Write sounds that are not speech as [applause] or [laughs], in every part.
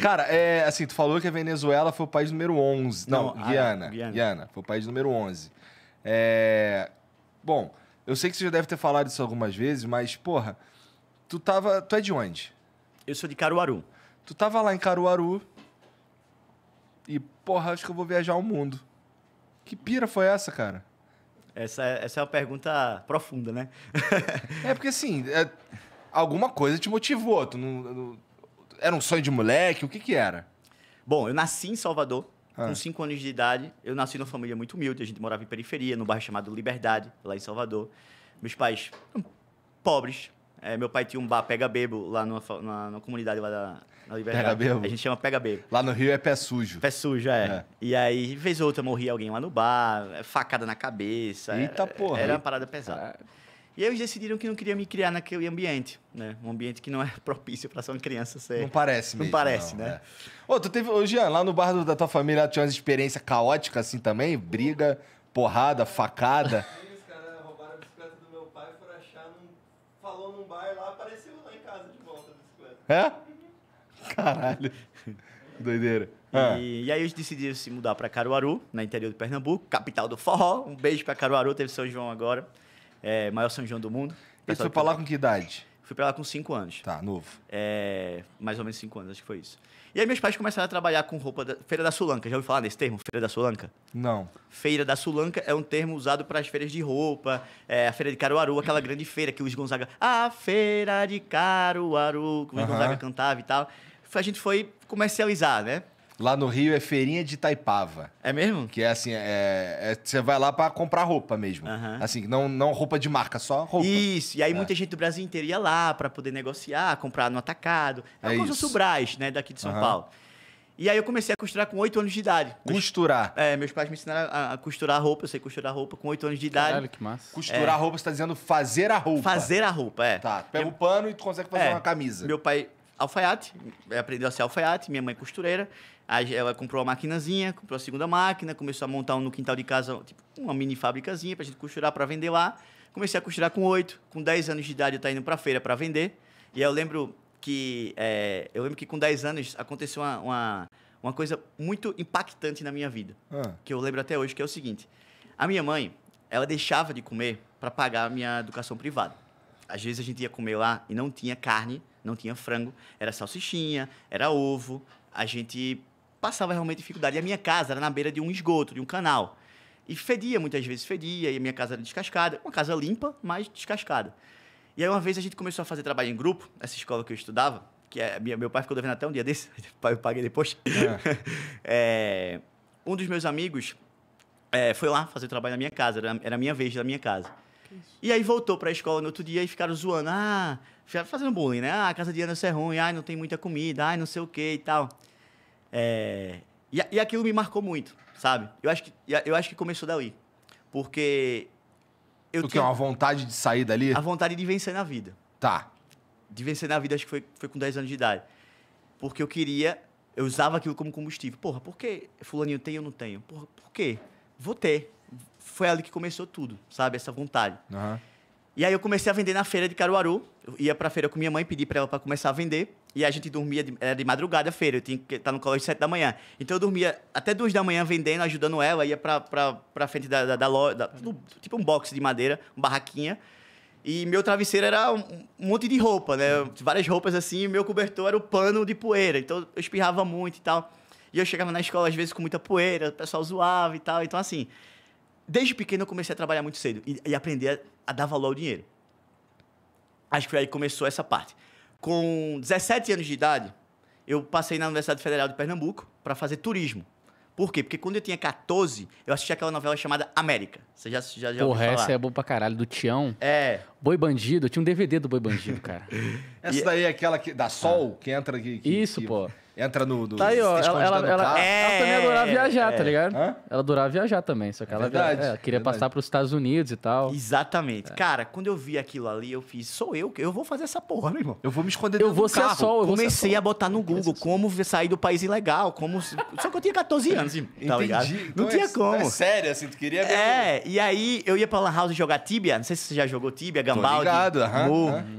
Cara, é, assim, tu falou que a Venezuela foi o país número 11. Não, Não ah, Guiana, a... Guiana. Guiana. Foi o país número 11. É... Bom, eu sei que você já deve ter falado isso algumas vezes, mas, porra, tu tava... Tu é de onde? Eu sou de Caruaru. Tu tava lá em Caruaru e, porra, acho que eu vou viajar o mundo. Que pira foi essa, cara? Essa, é, essa é uma pergunta profunda, né? [laughs] é porque, assim... É alguma coisa te motivou. Tu não, era um sonho de moleque? O que que era? Bom, eu nasci em Salvador, ah. com 5 anos de idade. Eu nasci numa família muito humilde, a gente morava em periferia, num bairro chamado Liberdade, lá em Salvador. Meus pais pobres. É, meu pai tinha um bar Pega Bebo lá numa, na, comunidade lá da, na Liberdade. Pega Bebo? A gente chama Pega Bebo. Lá no Rio é pé sujo. Pé sujo, é. é. E aí, vez ou outra, morria alguém lá no bar, eh, facada na cabeça. Eita era, eh, porra. Era uma parada pesada. E eles decidiram que não queriam me criar naquele ambiente, né? Um ambiente que não é [laughs] propício para ser uma criança ser. Não parece, Não mesmo, parece, não, né? É. Ô, tu teve. Ô, Jean, lá no bar do, da tua família tinha uma experiência caótica assim também? Briga, porrada, facada. [laughs] Os caras roubaram a bicicleta do meu pai, foram achar num. Falou num lá, apareceu lá em casa de volta a bicicleta. É? Caralho. [laughs] Doideira. E, ah. e, aí eles decidiram se mudar para Caruaru, na interior de Pernambuco, capital do forró. Um beijo para Caruaru, teve São João agora é, maior São João do mundo. E você foi pra lá com que idade? Fui pra lá com 5 anos. Tá, novo. É, mais ou menos 5 anos, acho que foi isso. E aí meus pais começaram a trabalhar com roupa da Feira da Sulanca. Já ouviu falar nesse termo, Feira da Sulanca? Não. Feira da Sulanca é um termo usado para as feiras de roupa, é, a Feira de Caruaru, aquela grande feira que o Luiz Gonzaga... A Feira de Caruaru, que o Luiz Gonzaga cantava e tal. A gente foi comercializar, né? Lá no Rio é feirinha de Taipava. É mesmo? Que é assim, é, é você vai lá para comprar roupa mesmo. Uhum. Assim, não, não roupa de marca, só roupa. Isso, e aí é. muita gente do Brasil inteiro ia lá para poder negociar, comprar no atacado. É, é como se o né, daqui de São uhum. Paulo. E aí eu comecei a costurar com 8 anos de idade. Costurar? É, meus pais me ensinaram a, costurar roupa, eu sei costurar roupa com 8 anos de idade. Caralho, que massa. Costurar é. roupa, você tá dizendo fazer a roupa. Fazer a roupa, é. Tá, pega eu... o pano e tu consegue fazer é. uma camisa. Meu pai, alfaiate, aprendeu a ser alfaiate, minha mãe costureira ela comprou uma maquinazinha, comprou a segunda máquina, começou a montar um no quintal de casa, tipo, uma mini fabricazinha para a gente costurar para vender lá. Comecei a costurar com oito, com dez anos de idade eu tá indo para feira para vender. E eu lembro que é, eu lembro que com dez anos aconteceu uma, uma, uma, coisa muito impactante na minha vida, ah. que eu lembro até hoje, que é o seguinte: a minha mãe, ela deixava de comer para pagar a minha educação privada. Às vezes a gente ia comer lá e não tinha carne, não tinha frango, era salsichinha, era ovo. A gente passava realmente dificuldade. E a minha casa era na beira de um esgoto, de um canal. E fedia, muitas vezes fedia, e a minha casa era descascada. Uma casa limpa, mas descascada. E aí uma vez a gente começou a fazer trabalho em grupo, essa escola que eu estudava, que é, meu pai ficou devendo até um dia desse, [laughs] eu paguei depois. É. [laughs] é, um dos meus amigos é, foi lá fazer o trabalho na minha casa, era, era a minha vez na minha casa. E aí voltou para a escola no outro dia e ficaram zoando. Ah, fazendo bullying, né? Ah, a casa de Ana é ruim, ah, não tem muita comida, ah, não sei o que e tal. É, e, e aquilo me marcou muito, sabe? Eu acho que, eu acho que começou dali. Porque. Eu o que? Tinha... Uma vontade de sair dali? A vontade de vencer na vida. Tá. De vencer na vida, acho que foi, foi com 10 anos de idade. Porque eu queria. Eu usava aquilo como combustível. Porra, por que Fulaninho tem e eu não tenho? Porra, por quê? Vou ter. Foi ali que começou tudo, sabe? Essa vontade. Uhum. E aí eu comecei a vender na feira de Caruaru. Eu ia pra feira com minha mãe, pedi pra ela pra começar a vender. E a gente dormia, de, era de madrugada a feira, eu tinha que estar tá no colégio sete da manhã. Então eu dormia até duas da manhã vendendo, ajudando ela, ia pra, pra, pra frente da, da, da loja, tipo um box de madeira, uma barraquinha. E meu travesseiro era um monte de roupa, né? Várias roupas assim, e meu cobertor era o pano de poeira. Então eu espirrava muito e tal. E eu chegava na escola, às vezes, com muita poeira, o pessoal zoava e tal. Então, assim, desde pequeno eu comecei a trabalhar muito cedo e, e aprender a, a, dar valor ao dinheiro. Acho que foi aí que começou essa parte com 17 anos de idade, eu passei na Universidade Federal de Pernambuco para fazer turismo. Por quê? Porque quando eu tinha 14, eu assisti aquela novela chamada América. Você já já, já Porra, essa é boa pra caralho, do Tião. É. Boi Bandido, eu tinha um DVD do Boi Bandido, cara. [laughs] essa e... daí é aquela que, da Sol, ah. que entra... aqui. que, Isso, que... pô entra no. no tá aí, ó. Ela, ela, ela, tá é, ela, também adorava viajar, tá é. tá ligado? Hã? Ela adorava viajar também, só que é ela, verdade, ela, é, é, queria verdade. passar pros Estados Unidos e tal. Exatamente. É. Cara, quando eu vi aquilo ali, eu fiz, sou eu, eu vou fazer essa porra, meu irmão. Eu vou me esconder eu vou do carro. Sol, eu Comecei a, a botar no Google como sair do país ilegal, como. só que eu tinha 14 anos, tá Entendi. ligado? Não, então tinha como. é sério, assim, tu queria ver. É, e aí eu ia pra Lan House jogar Tibia, não sei se você já jogou Tibia, Gambal. Obrigado, aham.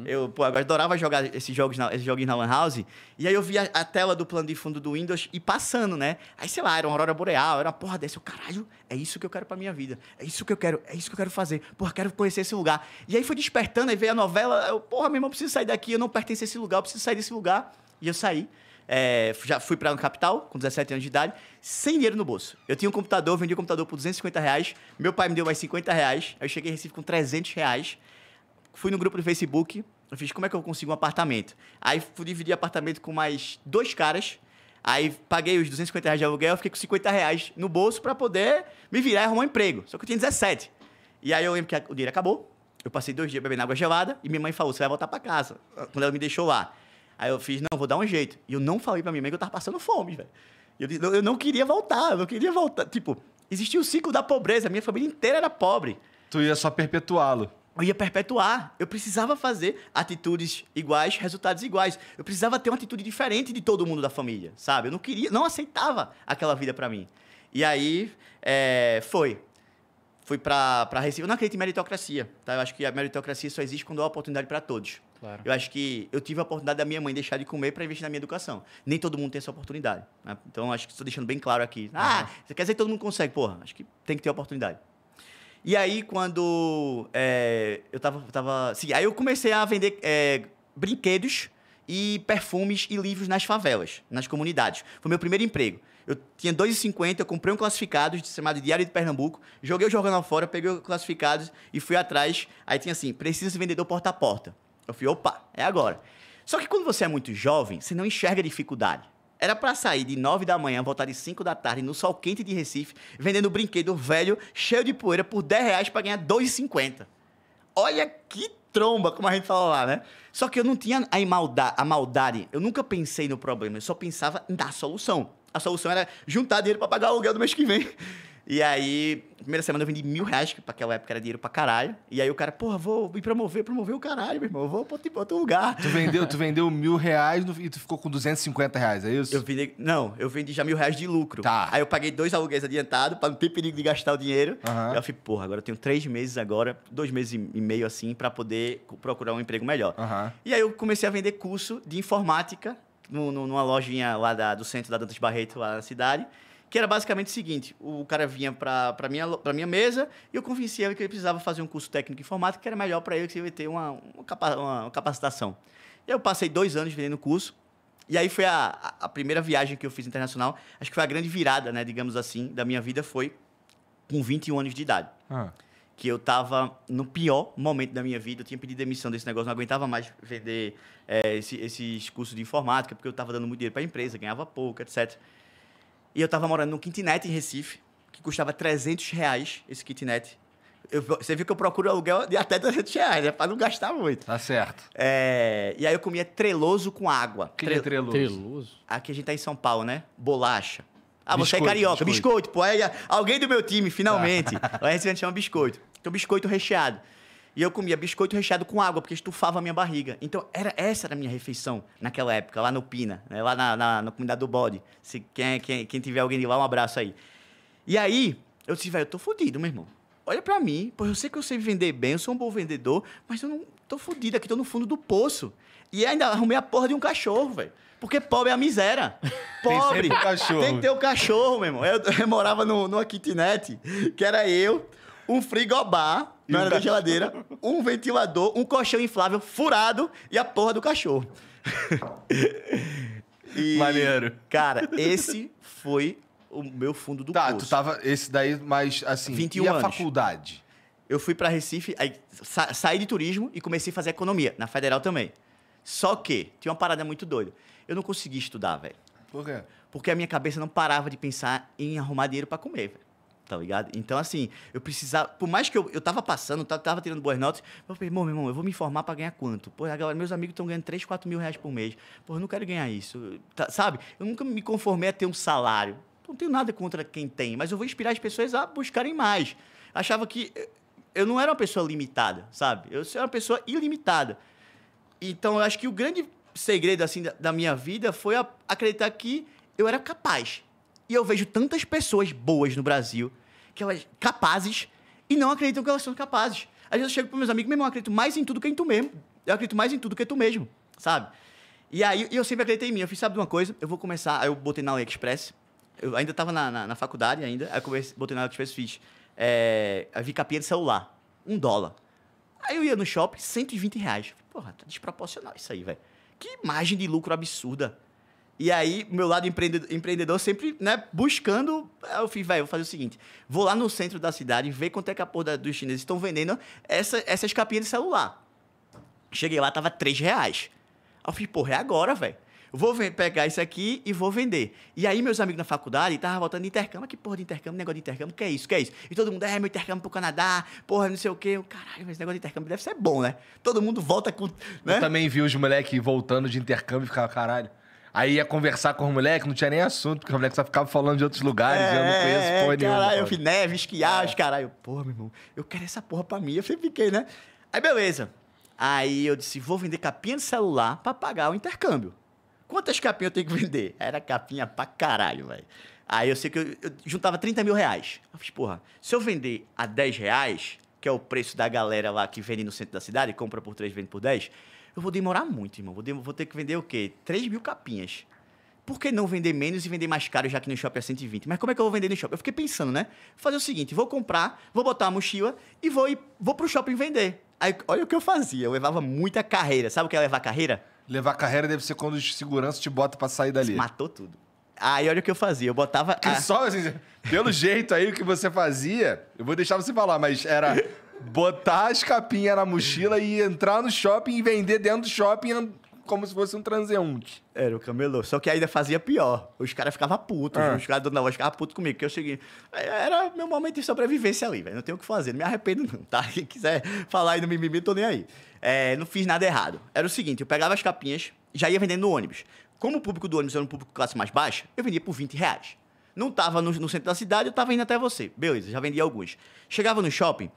Eu, adorava jogar esses jogos na, esses jogos Lan House. E aí eu via a tela do plano de fundo do Windows e passando, né? Aí, sei lá, era uma aurora boreal, era uma porra dessa. Eu, caralho, é isso que eu quero pra minha vida. É isso que eu quero, é isso que eu quero fazer. Porra, quero conhecer esse lugar. E aí foi despertando, aí veio a novela. Eu, porra, meu irmão, preciso sair daqui, eu não pertenço a esse lugar, eu preciso sair desse lugar. E eu saí. É, já fui para a capital com 17 anos de idade, sem dinheiro no bolso. Eu tinha um computador, vendi o um computador por 250 reais, meu pai me deu mais 50 reais, aí eu cheguei em Recife com 300 reais, fui no grupo do Facebook, eu fiz, como é que eu consigo um apartamento? Aí fui dividir apartamento com mais dois caras. Aí paguei os 250 reais de aluguel, fiquei com 50 reais no bolso para poder me virar e arrumar um emprego. Só que eu tinha 17. E aí eu lembro que o dinheiro acabou. Eu passei dois dias bebendo água gelada e minha mãe falou: você vai voltar para casa. Ah, quando ela me deixou lá. Aí eu fiz: não, vou dar um jeito. E eu não falei para minha mãe que eu tava passando fome, velho. Eu, eu não queria voltar, eu não queria voltar. Tipo, existia o ciclo da pobreza, minha família inteira era pobre. Tu ia só perpetuá-lo eu ia perpetuar. Eu precisava fazer atitudes iguais, resultados iguais. Eu precisava ter uma atitude diferente de todo mundo da família, sabe? Eu não queria, não aceitava aquela vida para mim. E aí é, foi. Fui para Recife. Eu não acredito em meritocracia, tá? Eu acho que a meritocracia só existe quando há oportunidade para todos. Claro. Eu acho que eu tive a oportunidade da minha mãe deixar de comer para investir na minha educação. Nem todo mundo tem essa oportunidade. Né? Então, acho que estou deixando bem claro aqui. Ah, uhum. você quer dizer que todo mundo consegue? Porra, acho que tem que ter oportunidade. E aí, quando é, eu tava. tava aí eu comecei a vender é, brinquedos e perfumes e livros nas favelas, nas comunidades. Foi meu primeiro emprego. Eu tinha 2,50, eu comprei um classificado chamado Diário de Pernambuco, joguei o jornal fora, peguei o classificado e fui atrás. Aí tinha assim, precisa se vendedor porta a porta. Eu fui, opa, é agora. Só que quando você é muito jovem, você não enxerga dificuldade. Era para sair de 9 da manhã, voltar de 5 da tarde no sol quente de Recife, vendendo brinquedo velho, cheio de poeira, por 10 reais para ganhar 2,50. Olha que tromba, como a gente falou lá, né? Só que eu não tinha a maldade, a maldade, eu nunca pensei no problema, eu só pensava na solução. A solução era juntar dinheiro para pagar o aluguel do mês que vem. E aí, primeira semana eu vendi mil reais, que pra aquela época era dinheiro pra caralho. E aí o cara, porra, vou me promover, promover o caralho, meu irmão. vou pra outro lugar. Tu vendeu, tu vendeu mil reais no, e tu ficou com 250 reais, é isso? Eu vendi, não, eu vendi já mil reais de lucro. Tá. Aí eu paguei dois aluguéis adiantados pra não ter perigo de gastar o dinheiro. Uhum. E eu falei, porra, agora eu tenho três meses agora, dois meses e meio assim, pra poder procurar um emprego melhor. Uhum. E aí eu comecei a vender curso de informática numa lojinha lá da, do centro da Dantas Barreto, lá na cidade que era basicamente o seguinte: o cara vinha para a minha, para minha mesa e eu convencia ele que ele precisava fazer um curso técnico informático, que era melhor para ele, que ele ia ter uma, uma, capacitação. Eu passei dois anos vendendo curso, e aí foi a, a primeira viagem que eu fiz internacional. Acho que foi a grande virada, né, digamos assim, da minha vida foi com 21 anos de idade. Ah. Que eu estava no pior momento da minha vida, eu tinha pedido demissão desse negócio, não aguentava mais vender é, esse, esses cursos de informática, porque eu estava dando muito dinheiro para a empresa, ganhava pouco, etc. E eu estava morando num kitnet em Recife, que custava 300 reais esse kitnet. Eu, você viu que eu procuro aluguel de até 300 reais, é né? para não gastar muito. Tá certo. É, e aí eu comia treloso com água. que Tre... é treloso? treloso? Aqui a gente tá em São Paulo, né? Bolacha. Ah, biscoito, você é carioca. Biscoito, biscoito pô. É, alguém do meu time, finalmente. Tá. [laughs] Aí a gente chama biscoito. Então, biscoito recheado. E eu comia biscoito recheado com água, porque estufava a minha barriga. Então, era essa era a minha refeição naquela época, lá no Pina, né? lá na, na, na, comunidade do bode. Se, quem, quem, quem tiver alguém de lá, um abraço aí. E aí, eu disse, velho, eu tô fodido, meu irmão. Olha para mim, pois eu sei que eu sei vender bem, eu sou um bom vendedor, mas eu não tô fodido aqui, tô no fundo do poço. E ainda arrumei a porra de um cachorro, velho. Porque pobre é a miséria. [laughs] Pobre. tem, cachorro. tem que ter o um cachorro, meu irmão. Eu, [laughs] eu morava no, numa kitnet, que era eu, um frigobar na da geladeira, um ventilador, um colchão inflável furado e a porra do cachorro. [laughs] e, Maneiro. Cara, esse foi o meu fundo do tá, Tá, tu tava... Esse daí, mas assim... 21 e a anos. faculdade? Eu fui para Recife, aí sa saí de turismo e comecei a fazer economia, na Federal também. Só que tinha uma parada muito doida. Eu não conseguia estudar, velho. Por quê? Porque a minha cabeça não parava de pensar em arrumar dinheiro para comer, velho tá ligado? Então, assim, eu precisava. Por mais que eu, eu tava passando, tava, tava tirando boas notas, eu falei, irmão, meu irmão, eu vou me formar para ganhar quanto? Pô, a galera, meus amigos estão ganhando 3, 4 mil reais por mês. Pô, eu não quero ganhar isso. Tá, sabe? Eu nunca me conformei a ter um salário. Não tenho nada contra quem tem, mas eu vou inspirar as pessoas a buscarem mais. Achava que eh, eu não era uma pessoa limitada, sabe? Eu era uma pessoa ilimitada. Então, eu acho que o grande segredo, assim, da, da minha vida foi a, acreditar que eu era capaz e eu vejo tantas pessoas boas no Brasil, que elas capazes, e não acreditam que elas são capazes. Às vezes eu chego para meus amigos, meu irmão, eu acredito mais em tudo que em tu mesmo. Eu acredito mais em tudo que tu mesmo, sabe? E aí eu sempre acreditei em mim. Eu fiz, sabe de uma coisa? Eu vou começar. Aí eu botei na AliExpress. Eu ainda estava na, na, na, faculdade ainda. Aí eu comecei, botei na AliExpress e fiz. É, vi capinha de celular. Um dólar. Aí eu ia no shopping, 120 reais. Porra, tá desproporcional isso aí, velho. Que imagem de lucro absurda. E aí, meu lado empreendedor, empreendedor sempre, né, buscando. É, eu fiz, velho, vou fazer o seguinte: vou lá no centro da cidade, ver quanto é que a porra dos chineses estão vendendo essa, essas capinhas de celular. Cheguei lá, tava 3 reais. Aí eu fiz, porra, é agora, velho. Vou pegar isso aqui e vou vender. E aí, meus amigos na faculdade estavam voltando de intercâmbio. Que porra de intercâmbio? Negócio de intercâmbio? Que é isso? Que é isso? E todo mundo, é, meu intercâmbio pro Canadá, porra, não sei o quê. Eu, Caralho, mas esse negócio de intercâmbio deve ser bom, né? Todo mundo volta com. Né? Eu também vi os moleques voltando de intercâmbio e ficava, caralho. Aí ia conversar com os moleques, não tinha nem assunto, porque os moleques só ficavam falando de outros lugares, é, eu não é, conheço é, porra é, nenhuma. Caralho, eu fui neve, esquiar, os é. caralho. Porra, meu irmão, eu quero essa porra pra mim. Eu fiquei, né? Aí, beleza. Aí eu disse, vou vender capinha de celular pra pagar o intercâmbio. Quantas capinhas eu tenho que vender? Era capinha pra caralho, velho. Aí eu sei que eu, eu, juntava 30 mil reais. Eu fiz, porra, se eu vender a 10 reais, que é o preço da galera lá que vende no centro da cidade, compra por 3, vende por 10 eu vou demorar muito, irmão. Vou, de... vou ter que vender o quê? 3 mil capinhas. Por que não vender menos e vender mais caro, já que no shopping é 120? Mas como é que eu vou vender no shopping? Eu fiquei pensando, né? Vou fazer o seguinte: vou comprar, vou botar a mochila e vou, ir, vou pro shopping vender. Aí, olha o que eu fazia. Eu levava muita carreira. Sabe o que é levar carreira? Levar carreira deve ser quando os segurança te bota para sair dali. Você matou tudo. Aí olha o que eu fazia. Eu botava. A... Só assim, pelo jeito aí o que você fazia, eu vou deixar você falar, mas era botar as capinhas na mochila e entrar no shopping e vender dentro do shopping como se fosse um transeunte. Era o camelô. Só que ainda fazia pior. Os caras ficavam putos. Ah. Os caras do Nova ficavam putos comigo, que eu cheguei. É, era meu momento de sobrevivência ali, velho. Não tenho o que fazer. Não me arrependo, não, tá? Quem quiser falar aí no mimimi, tô nem aí. É, não fiz nada errado. Era o seguinte: eu pegava as capinhas, já ia vendendo no ônibus. Como o público do ônibus era um público classe mais baixa, eu vendia por 20 reais. Não tava no, no centro da cidade, eu tava indo até você. Beleza, já vendia alguns. Chegava no shopping,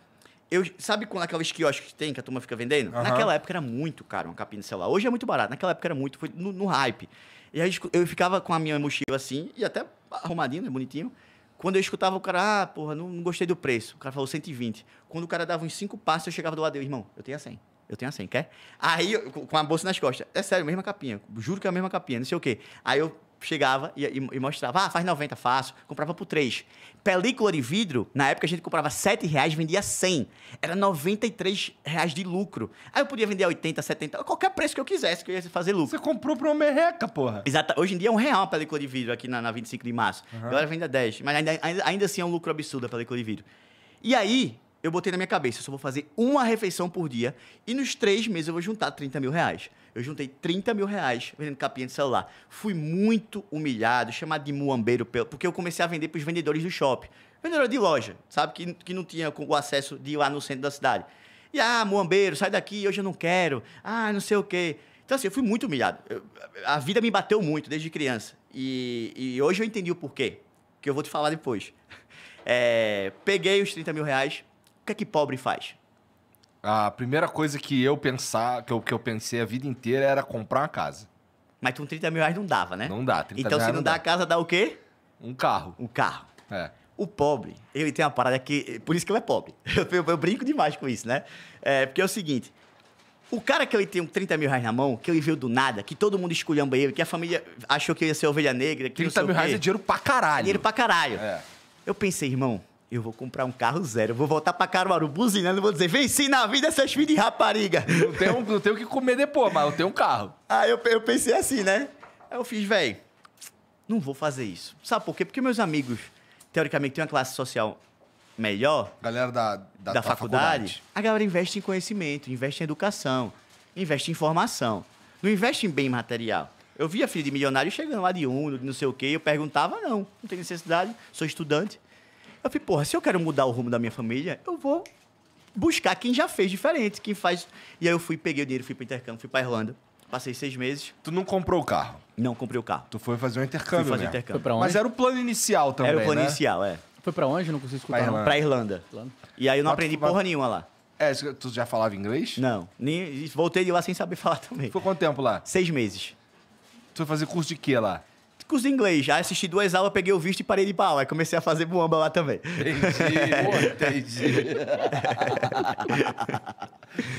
eu, sabe quando aquelas quiosques que tem, que a turma fica vendendo? Uhum. Naquela época era muito caro uma capinha de celular. Hoje é muito barato. Naquela época era muito, foi no, no hype. E aí eu ficava com a minha mochila assim, e até arrumadinho, né, bonitinho. Quando eu escutava o cara, ah, porra, não, não, gostei do preço. O cara falou 120. Quando o cara dava uns cinco passos, eu chegava do lado dele, irmão, eu tenho a 100. Eu tenho a 100, quer? Aí, com a bolsa nas costas. É sério, mesma capinha. Juro que é a mesma capinha, não sei o quê. Aí eu chegava e, e, e, mostrava, ah, faz 90, faço. Comprava por 3. Película de vidro, na época a gente comprava 7 reais, vendia 100. Era 93 reais de lucro. Aí eu podia vender 80, 70, qualquer preço que eu quisesse, que eu ia fazer lucro. Você comprou pra uma merreca, porra. Exato. Hoje em dia é um real uma película de vidro aqui na, na 25 de março. Uhum. Agora vende a 10. Mas ainda, ainda, ainda assim é um lucro absurdo a película de vidro. E aí, eu botei na minha cabeça, eu só vou fazer uma refeição por dia e nos três meses eu vou juntar 30 mil reais. Eu juntei 30 mil reais vendendo capinha de celular. Fui muito humilhado, chamado de muambeiro, porque eu comecei a vender para os vendedores do shopping. Vendedor de loja, sabe? Que, que não tinha o acesso de ir lá no centro da cidade. E, ah, muambeiro, sai daqui, hoje eu não quero. Ah, não sei o quê. Então, assim, eu fui muito humilhado. Eu, a vida me bateu muito desde criança. E, e, hoje eu entendi o porquê, que eu vou te falar depois. [laughs] É, peguei os 30 mil reais, que é que pobre faz? A primeira coisa que eu pensar, que eu, que eu pensei a vida inteira era comprar uma casa. Mas com 30 mil reais não dava, né? Não dá, 30 então, mil se não, não dá, a casa, dá o quê? Um carro. Um carro. É. O pobre, ele tem uma parada que. Por isso que ele é pobre. [laughs] Eu, eu, brinco demais com isso, né? É, porque é o seguinte: o cara que ele tem 30 mil reais na mão, que ele veio do nada, que todo mundo escolheu um banheiro, que a família achou que ele ia ser ovelha negra. Que 30 mil reais é dinheiro pra caralho. Dinheiro pra caralho. É. Eu pensei, irmão, eu vou comprar um carro zero, eu vou voltar pra Caruaru buzinando e vou dizer, venci na vida essas filhos de rapariga. Não tenho, não tenho o que comer depois, mas eu tenho um carro. Aí ah, eu, eu pensei assim, né? Aí eu fiz, velho, não vou fazer isso. Sabe por quê? Porque meus amigos, teoricamente, têm uma classe social melhor. Galera da, da, da, da faculdade, faculdade, a galera investe em conhecimento, investe em educação, investe em formação. Não investe em bem material. Eu via filho de milionário chegando lá de um, não sei o quê, eu perguntava, não, não tem necessidade, sou estudante. Eu falei, porra, se eu quero mudar o rumo da minha família, eu vou buscar quem já fez diferente, quem faz. E aí eu fui, peguei o dinheiro, fui para intercâmbio, fui para Irlanda. Passei seis meses. Tu não comprou o carro? Não comprei o carro. Tu foi fazer um intercâmbio, Fui fazer né? intercâmbio. Foi pra onde? Mas era o plano inicial também, Era o né? plano né? inicial, é. Foi pra onde? Não consegui escutar. Para Irlanda. Pra Irlanda. E aí eu não Mas aprendi mas- porra nenhuma lá. É, tu já falava inglês? Não. Nem, voltei de lá sem saber [laughs] falar também. Foi quanto tempo lá? Seis meses. Tu foi fazer curso de quê lá? básicos de inglês. Já assisti duas aulas, peguei o visto e parei de ir pra aula. Aí comecei a fazer buamba lá também. Entendi, entendi.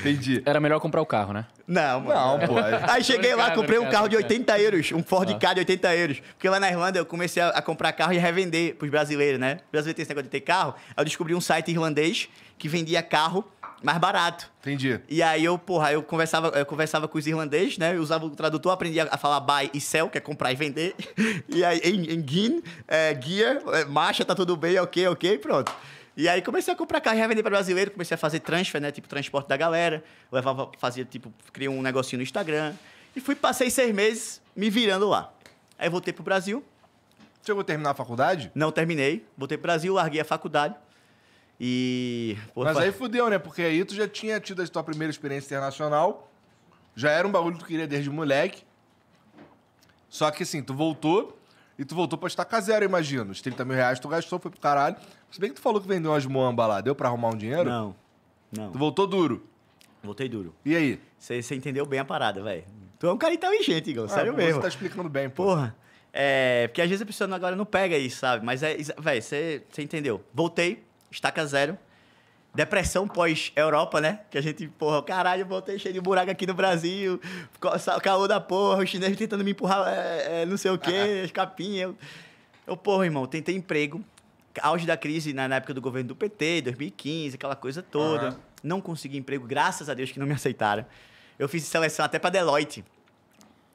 [laughs] entendi. Era melhor comprar o carro, né? Não, mano. Não, pô. É Aí cheguei lá, comprei um né, carro de 80 euros, um Ford ah. K de 80 euros. Porque lá na Irlanda eu comecei a, a comprar carro e revender pros brasileiros, né? O brasileiro tem esse negócio de ter carro. Aí eu descobri um site irlandês que vendia carro mais barato. Entendi. E aí eu, porra, eu conversava, eu conversava com os irlandeses, né? Eu usava o tradutor, aprendia a falar buy e sell, que é comprar e vender. [laughs] E aí em, em guin, é, guia, é, marcha, tá tudo bem, ok, ok, pronto. E aí comecei a comprar carro e revender para brasileiro, comecei a fazer transfer, né? Tipo, transporte da galera. Levava, fazia, tipo, criei um negocinho no Instagram. E fui, passei seis meses me virando lá. Aí voltei pro Brasil. Chegou a terminar a faculdade? Não terminei. Voltei pro Brasil, larguei a faculdade. E. Mas aí fudeu, né? Porque aí tu já tinha tido a tua primeira experiência internacional. Já era um bagulho que tu queria desde moleque. Só que assim, tu voltou e tu voltou pra estacar zero, imagino. Os 30 mil reais tu gastou, foi pro caralho. Se bem que tu falou que vendeu umas moambas lá, deu pra arrumar um dinheiro? Não. Não. Tu voltou duro. Voltei duro. E aí? Você entendeu bem a parada, velho. Tu é um cara inteligente, Igor. Ah, sério mesmo. Você tá explicando bem, Porra. É, porque às vezes a pessoa agora não pega isso, sabe? Mas é, velho, você entendeu. Voltei, estaca zero. Depressão pós-Europa, né? Que a gente, porra, caralho, voltei cheio de buraco aqui no Brasil, calor da porra, os chineses tentando me empurrar, é, é, não sei o quê, ah, ah. as capinhas. Eu, eu, porra, irmão, tentei emprego. Auge da crise na, na, época do governo do PT, 2015, aquela coisa toda. Uhum. Não consegui emprego, graças a Deus que não me aceitaram. Eu fiz seleção até pra Deloitte.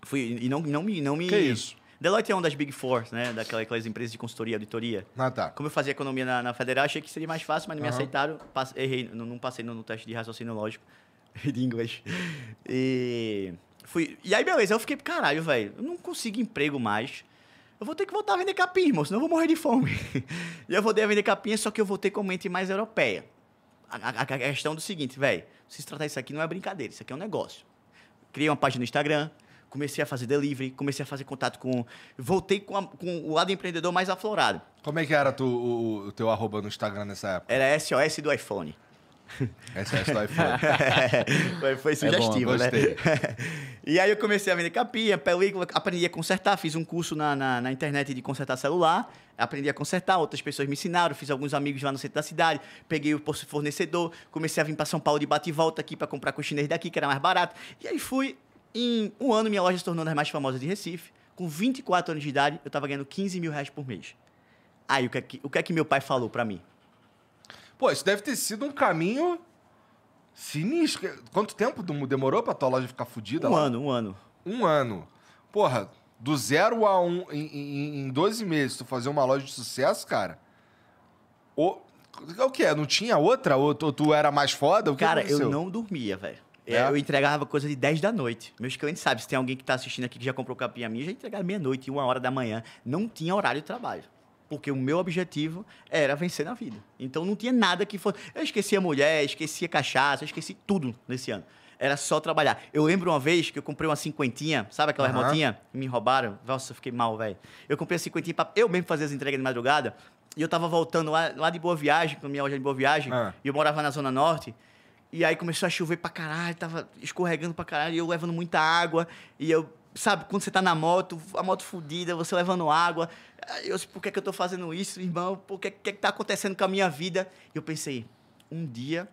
Fui, e não, não, me, não me. Que isso? Deloitte é uma das Big Four, né? Daquelas empresas de consultoria, auditoria. Ah, tá. Como eu fazia economia na, na federal, achei que seria mais fácil, mas não uhum. me aceitaram. errei, não, não passei no, no, teste de raciocínio lógico [laughs] de inglês. E. Fui, e aí, beleza, eu fiquei, caralho, velho, eu não consigo emprego mais. Eu vou ter que voltar a vender capim, irmão, senão eu vou morrer de fome. [laughs] e eu voltei a vender capim, só que eu voltei com mente mais europeia. A, a, a questão é do seguinte, velho, se tratar isso aqui não é brincadeira, isso aqui é um negócio. Criei uma página no Instagram, comecei a fazer delivery, comecei a fazer contato com. Voltei com, a, com o lado empreendedor mais aflorado. Como é que era tu, o, o, teu arroba no Instagram nessa época? Era SOS do iPhone. SOS [laughs] do iPhone. [laughs] foi sugestivo, é bom, né? [laughs] e aí eu comecei a vender capinha, película, aprendi a consertar, fiz um curso na, na, na internet de consertar celular, aprendi a consertar, outras pessoas me ensinaram, fiz alguns amigos lá no centro da cidade, peguei o fornecedor, comecei a vir para São Paulo de bate e volta aqui para comprar com o chinês daqui, que era mais barato. E aí fui em um ano, minha loja se tornou uma das mais famosas de Recife. Com 24 anos de idade, eu estava ganhando 15 mil reais por mês. Aí, o que é que, o que, é que meu pai falou para mim? Pô, isso deve ter sido um caminho sinistro. Quanto tempo demorou pra tua loja ficar fodida? Um lá? ano, um ano. Um ano. Porra, do zero a um, em, em, 12 meses, tu fazer uma loja de sucesso, cara. O, é o que é? Não tinha outra? Ou tu, tu era mais foda? O que cara, aconteceu? eu não dormia, velho. É. Eu né? entregava coisa de 10 da noite. Meus clientes sabem, se tem alguém que está assistindo aqui que já comprou capinha minha, já entregava meia-noite, uma hora da manhã. Não tinha horário de trabalho. Porque o meu objetivo era vencer na vida. Então não tinha nada que fosse. Eu esquecia mulher, esquecia cachaça, eu esqueci tudo nesse ano. Era só trabalhar. Eu lembro uma vez que eu comprei uma cinquentinha, sabe aquela uhum. remotinha? Me roubaram. Nossa, eu fiquei mal, velho. Eu comprei a cinquentinha para eu mesmo fazer as entregas de madrugada. E eu tava voltando lá, lá de Boa Viagem, com a minha loja de Boa Viagem. Uhum. E eu morava na Zona Norte. E aí começou a chover pra caralho, tava escorregando pra caralho, e eu levando muita água. E eu, sabe, quando você tá na moto, a moto fodida, você levando água. Eu disse, por que, é que eu tô fazendo isso, irmão? Por que, que, é que tá acontecendo com a minha vida? E eu pensei, um dia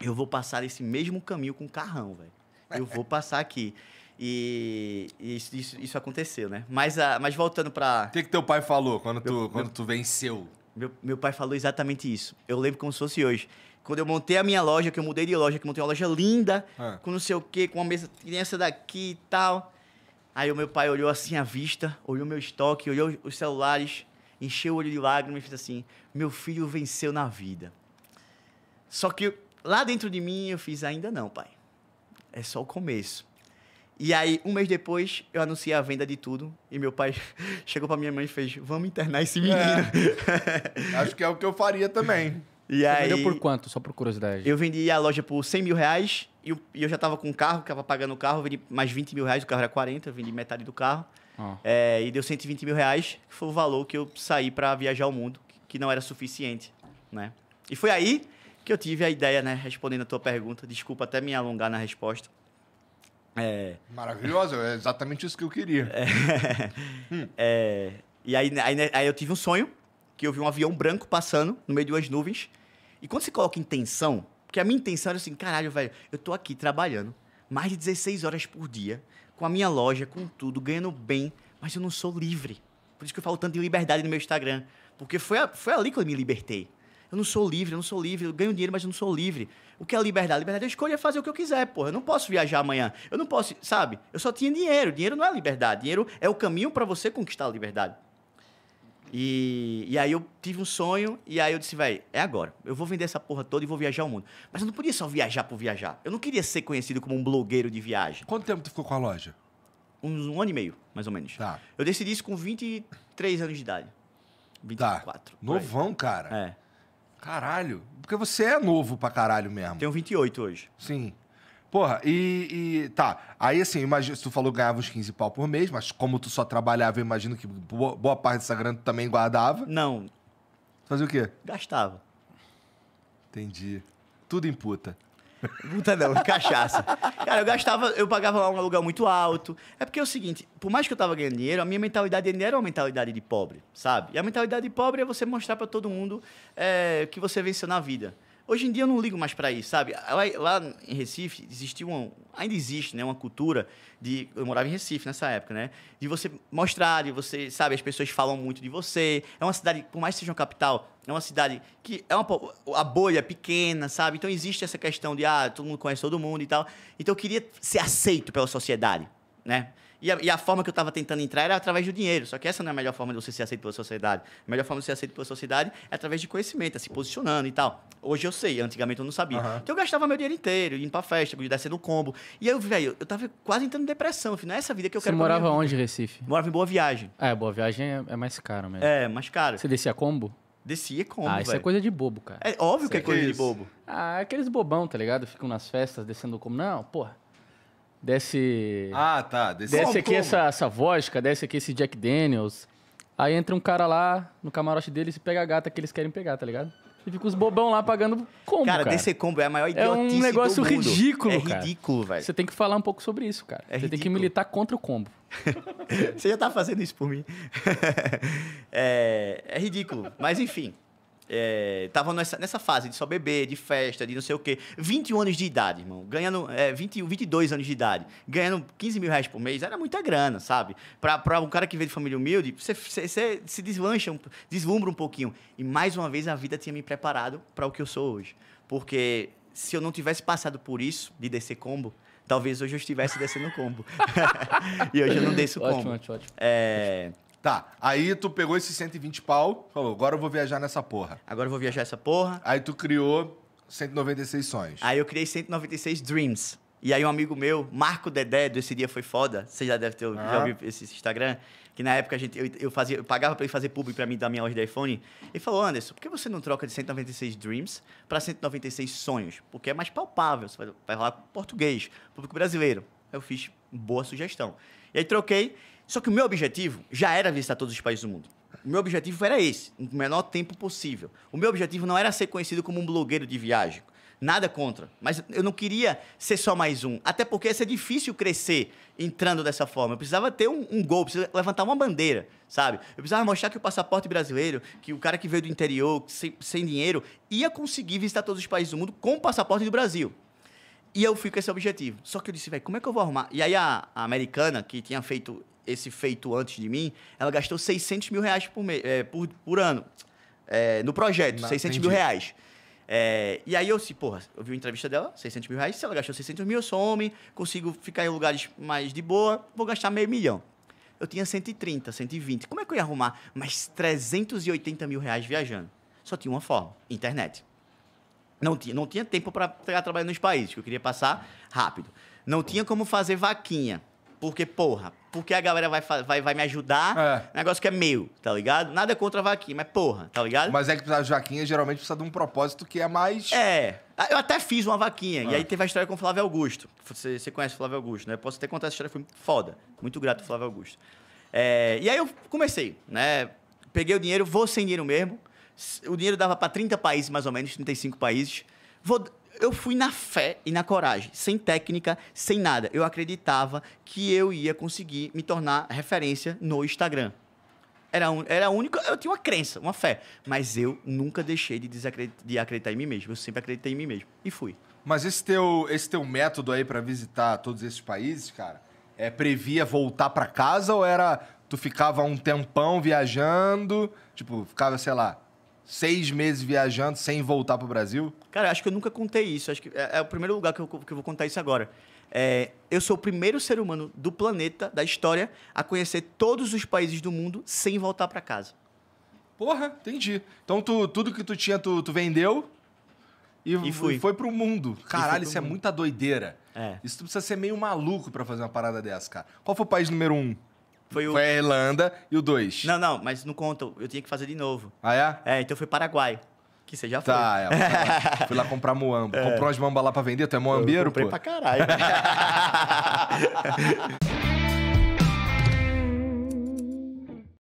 eu vou passar esse mesmo caminho com o carrão, velho. Eu vou passar aqui. E, e isso, isso, isso, aconteceu, né? Mas, a, ah, mas voltando pra. O que, que teu pai falou quando, meu, tu, quando meu, tu venceu? Meu, meu pai falou exatamente isso. Eu lembro como se fosse hoje. Quando eu montei a minha loja, que eu mudei de loja, que eu montei uma loja linda, é. com não sei o quê, com uma mesa criança daqui e tal. Aí o meu pai olhou assim à vista, olhou meu estoque, olhou os celulares, encheu o olho de lágrimas e fez assim: Meu filho venceu na vida. Só que lá dentro de mim eu fiz: Ainda não, pai. É só o começo. E aí, um mês depois, eu anunciei a venda de tudo. E meu pai [laughs] chegou pra minha mãe e fez: Vamos internar esse é. menino. É. [laughs] Acho que é o que eu faria também. E aí, vendeu por quanto, só por curiosidade? Eu vendi a loja por 100 mil reais e eu, já tava com o carro, tava pagando o carro, eu vendi mais 20 mil reais, o carro era 40, eu vendi metade do carro. Oh. É, e deu 120 mil reais, que foi o valor que eu saí para viajar ao mundo, que não era suficiente, né? E foi aí que eu tive a ideia, né? Respondendo a tua pergunta, desculpa até me alongar na resposta. É... Maravilhosa, é exatamente isso que eu queria. [laughs] É... Hum. É... E aí, aí, né, aí eu tive um sonho, que eu vi um avião branco passando no meio de umas nuvens, e quando você coloca intenção, porque a minha intenção era assim, caralho, velho, eu tô aqui trabalhando mais de 16 horas por dia, com a minha loja, com tudo, ganhando bem, mas eu não sou livre. Por isso que eu falo tanto de liberdade no meu Instagram. Porque foi, a, foi ali que eu me libertei. Eu não sou livre, eu não sou livre, eu ganho dinheiro, mas eu não sou livre. O que é liberdade? Liberdade é escolher fazer o que eu quiser, porra. Eu não posso viajar amanhã. Eu não posso, sabe? Eu só tinha dinheiro. Dinheiro não é liberdade. Dinheiro é o caminho para você conquistar a liberdade. E, e aí eu tive um sonho, e aí eu disse, vai é agora. Eu vou vender essa porra toda e vou viajar o mundo. Mas eu não podia só viajar por viajar. Eu não queria ser conhecido como um blogueiro de viagem. Quanto tempo tu ficou com a loja? um ano e meio, mais ou menos. Tá. Eu decidi isso com 23 anos de idade. 24. Tá. Novão, cara. É. Caralho. Porque você é novo pra caralho mesmo. Tenho 28 hoje. Sim. Porra, e, e, Tá. Aí, assim, imagina, tu falou que ganhava uns 15 pau por mês, mas como tu só trabalhava, eu imagino que boa, boa parte dessa grana tu também guardava. Não. fazia o quê? Gastava. Entendi. Tudo em puta. Puta não, [laughs] cachaça. Cara, eu gastava, eu pagava lá um aluguel muito alto. É porque é o seguinte, por mais que eu tava ganhando dinheiro, a minha mentalidade ainda era uma mentalidade de pobre, sabe? E a mentalidade de pobre é você mostrar para todo mundo é, que você venceu na vida. Hoje em dia eu não ligo mais para isso, sabe? Lá, lá, em Recife existiu, ainda existe, né, uma cultura de eu morava em Recife nessa época, né? De você mostrar, de você, sabe, as pessoas falam muito de você. É uma cidade, por mais que seja uma capital, é uma cidade que é uma a bolha é pequena, sabe? Então existe essa questão de ah, todo mundo conhece todo mundo e tal. Então eu queria ser aceito pela sociedade, né? E a, e a, forma que eu estava tentando entrar era através do dinheiro. Só que essa não é a melhor forma de você ser aceito pela sociedade. A melhor forma de ser aceito pela sociedade é através de conhecimento, é se posicionando e tal. Hoje eu sei, antigamente eu não sabia. Uhum. Então eu gastava meu dinheiro inteiro, indo pra festa, descer no combo. E eu, velho, eu tava quase entrando em depressão. não é essa vida que eu você quero. Você morava onde, Recife? Morava em Boa Viagem. É, Boa Viagem é, é mais caro mesmo. É, mais caro. Você descia combo? Descia combo. Ah, isso véio. é coisa de bobo, cara. É óbvio isso que é, é coisa de bobo. Ah, é aqueles bobão, tá ligado? Ficam nas festas descendo combo? Não, porra desce. Ah, tá. Desce, desce aqui essa, essa vodka, desce aqui esse Jack Daniels. Aí entra um cara lá no camarote deles e pega a gata que eles querem pegar, tá ligado? E fica os bobão lá pagando combo. Cara, cara. desse combo é a maior idiotice. É um negócio ridículo, é cara. É ridículo, velho. Você tem que falar um pouco sobre isso, cara. É Você ridículo. tem que militar contra o combo. [laughs] Você já tá fazendo isso por mim. [laughs] é, é ridículo. Mas enfim. É, tava nessa, nessa fase de só beber, de festa, de não sei o quê. 21 anos de idade, irmão. Ganhando é, 20, 22 anos de idade. Ganhando 15 mil reais por mês. Era muita grana, sabe? Pra, pra um cara que veio de família humilde, você, se deslancha, deslumbra um pouquinho. E mais uma vez, a vida tinha me preparado para o que eu sou hoje. Porque se eu não tivesse passado por isso, de descer combo, talvez hoje eu estivesse descendo combo. [laughs] e hoje eu não desço combo. Ótimo, ótimo. É, ótimo. Tá, aí tu pegou esses 120 pau, falou, agora eu vou viajar nessa porra. Agora eu vou viajar essa porra. Aí tu criou 196 sonhos. Aí eu criei 196 dreams. E aí um amigo meu, Marco Dedé, do Esse Dia Foi Foda, você já deve ter ah. ouvido esse Instagram, que na época a gente, eu, eu fazia, eu pagava para ele fazer publi para mim da minha loja de iPhone. Ele falou, Anderson, por que você não troca de 196 dreams para 196 sonhos? Porque é mais palpável, você vai, vai falar português, público brasileiro. Eu fiz boa sugestão. E aí troquei, só que o meu objetivo já era visitar todos os países do mundo. O meu objetivo era esse, no menor tempo possível. O meu objetivo não era ser conhecido como um blogueiro de viagem. Nada contra. Mas eu não queria ser só mais um. Até porque ia ser difícil crescer entrando dessa forma. Eu precisava ter um, um gol, precisava levantar uma bandeira, sabe? Eu precisava mostrar que o passaporte brasileiro, que o cara que veio do interior, sem, sem dinheiro, ia conseguir visitar todos os países do mundo com o passaporte do Brasil. E eu fui com esse objetivo. Só que eu disse, velho, como é que eu vou arrumar? E aí a, a americana, que tinha feito esse feito antes de mim, ela gastou 600 mil reais por, me, é, por, por ano é, no projeto, Não, 600 entendi. mil reais. É, e aí eu se porra, eu vi uma entrevista dela, 600 mil reais, se ela gastou 600 mil, eu sou homem, consigo ficar em lugares mais de boa, vou gastar meio milhão. Eu tinha 130, 120. Como é que eu ia arrumar mais 380 mil reais viajando? Só tinha uma forma, internet. Não tinha, não tinha tempo para trabalhar nos países, que eu queria passar rápido. Não tinha como fazer vaquinha. Porque, porra, porque a galera vai, vai, vai me ajudar. É. Negócio que é meu, tá ligado? Nada contra a vaquinha, mas porra, tá ligado? Mas é que a vaquinha geralmente precisa de um propósito que é mais. É. Eu até fiz uma vaquinha. É. E aí teve a história com o Flávio Augusto. Você, você conhece o Flávio Augusto, né? Eu posso até contar essa história, foi foda. Muito grato, Flávio Augusto. É, e aí eu comecei, né? Peguei o dinheiro, vou sem dinheiro mesmo. O dinheiro dava para 30 países, mais ou menos, 35 países. Vou eu fui na fé e na coragem, sem técnica, sem nada. Eu acreditava que eu ia conseguir me tornar referência no Instagram. Era, un... era a única. Eu tinha uma crença, uma fé. Mas eu nunca deixei de, desacredit... de acreditar em mim mesmo. Eu sempre acreditei em mim mesmo. E fui. Mas esse teu, esse teu método aí para visitar todos esses países, cara, é, previa voltar para casa ou era. Tu ficava um tempão viajando, tipo, ficava, sei lá, seis meses viajando sem voltar para o Brasil? Cara, acho que eu nunca contei isso. Acho que é, é o primeiro lugar que eu, que eu vou contar isso agora. É, eu sou o primeiro ser humano do planeta, da história, a conhecer todos os países do mundo sem voltar para casa. Porra, entendi. Então tu, tudo que tu tinha, tu, tu vendeu e, e fui. foi pro mundo. Caralho, pro isso é mundo. é muita doideira. É. Isso tu precisa ser meio maluco para fazer uma parada dessa, cara. Qual foi o país número um? Foi, o... foi a Irlanda e o 2. Não, não, mas não conta. Eu tinha que fazer de novo. Ah, é? É, então foi Paraguai. Que você já tá, foi. Tá, é, [laughs] fui lá, comprar moamba É. Comprou as mamba lá pra vender? Tu é moambeiro, pô? comprei pra caralho. [laughs]